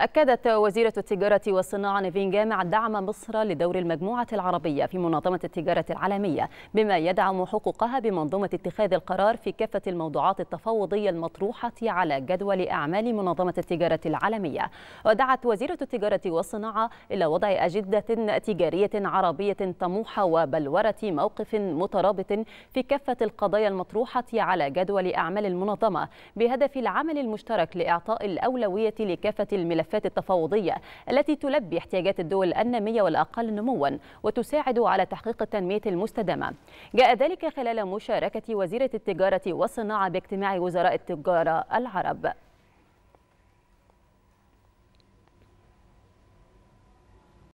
أكدت وزيرة التجارة والصناعة نيفين جامع دعم مصر لدور المجموعة العربية في منظمة التجارة العالمية بما يدعم حقوقها بمنظومة اتخاذ القرار في كافة الموضوعات التفاوضية المطروحة على جدول أعمال منظمة التجارة العالمية ودعت وزيرة التجارة والصناعة إلى وضع أجدة تجارية عربية طموحة وبلورة موقف مترابط في كافة القضايا المطروحة على جدول أعمال المنظمة بهدف العمل المشترك لإعطاء الأولوية لكافة الملفات الملفات التفاوضية التي تلبي احتياجات الدول النامية والأقل نموا وتساعد على تحقيق التنمية المستدامة جاء ذلك خلال مشاركة وزيرة التجارة والصناعة باجتماع وزراء التجارة العرب